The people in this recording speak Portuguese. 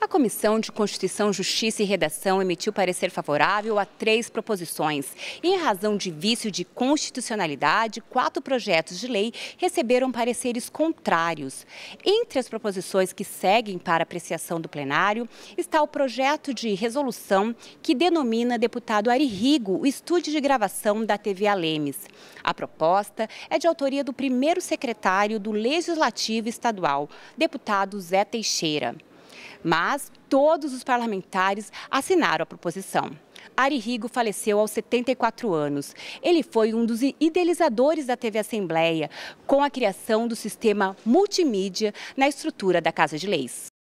A Comissão de Constituição, Justiça e Redação emitiu parecer favorável a três proposições. Em razão de vício de constitucionalidade, quatro projetos de lei receberam pareceres contrários. Entre as proposições que seguem para apreciação do plenário está o projeto de resolução que denomina deputado Ari Rigo o estúdio de gravação da TV Alemes. A proposta é de autoria do primeiro secretário do Legislativo Estadual, deputado Zé Teixeira mas todos os parlamentares assinaram a proposição. Ari Rigo faleceu aos 74 anos. Ele foi um dos idealizadores da TV Assembleia, com a criação do sistema multimídia na estrutura da Casa de Leis.